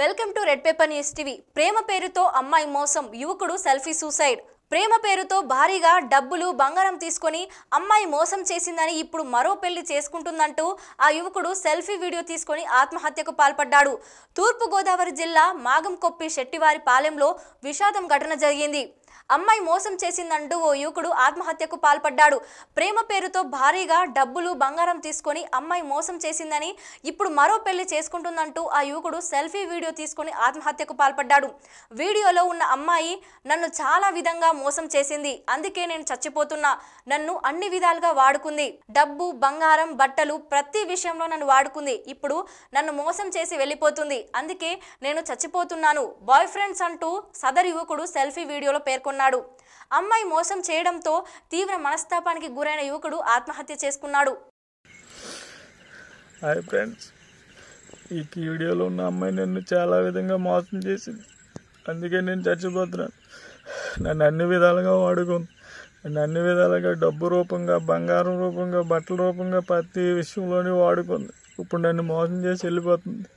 welcome to red paper news TV ప్రేమ పేరుతో అమ్మాయి మోసం యువకుడు సెల్ఫీ సూసైడ్ ప్రేమ పేరుతో భారీగా డబ్బులు బంగారం తీసుకొని అమ్మాయి మోసం చేసిందని ఇప్పుడు మరో పెళ్లి చేసుకుంటుందంటూ ఆ యువకుడు సెల్ఫీ వీడియో తీసుకొని ఆత్మహత్యకు పాల్పడ్డాడు తూర్పుగోదావరి జిల్లా మాగంకొప్పి శెట్టివారి పాలెంలో విషాదం ఘటన జరిగింది అమ్మాయి మోసం చేసిందంటూ ఓ యువకుడు ఆత్మహత్యకు పాల్పడ్డాడు ప్రేమ పేరుతో భారీగా డబ్బులు బంగారం తీసుకొని అమ్మాయి మోసం చేసిందని ఇప్పుడు మరో పెళ్లి చేసుకుంటుందంటూ ఆ యువకుడు సెల్ఫీ వీడియో తీసుకొని ఆత్మహత్యకు పాల్పడ్డాడు వీడియోలో ఉన్న అమ్మాయి నన్ను చాలా విధంగా మోసం చేసింది అందుకే నేను చచ్చిపోతున్నా నన్ను అన్ని విధాలుగా వాడుకుంది డబ్బు బంగారం బట్టలు ప్రతి విషయంలో నన్ను వాడుకుంది ఇప్పుడు నన్ను మోసం చేసి వెళ్ళిపోతుంది అందుకే నేను చచ్చిపోతున్నాను బాయ్ ఫ్రెండ్స్ అంటూ సదర్ యువకుడు సెల్ఫీ వీడియోలో పేర్కొన్నాడు పాల్గొన్నాడు అమ్మాయి మోసం చేయడంతో తీవ్ర మనస్తాపానికి గురైన యువకుడు ఆత్మహత్య చేసుకున్నాడు హాయ్ ఫ్రెండ్స్ ఈ వీడియోలో ఉన్న అమ్మాయి నన్ను చాలా విధంగా మోసం చేసింది అందుకే నేను చచ్చిపోతున్నాను నన్ను అన్ని విధాలుగా వాడుకుంది నన్ను అన్ని విధాలుగా డబ్బు రూపంగా బంగారం రూపంగా బట్టల రూపంగా ప్రతి విషయంలోనే వాడుకుంది ఇప్పుడు నన్ను మోసం చేసి వెళ్ళిపోతుంది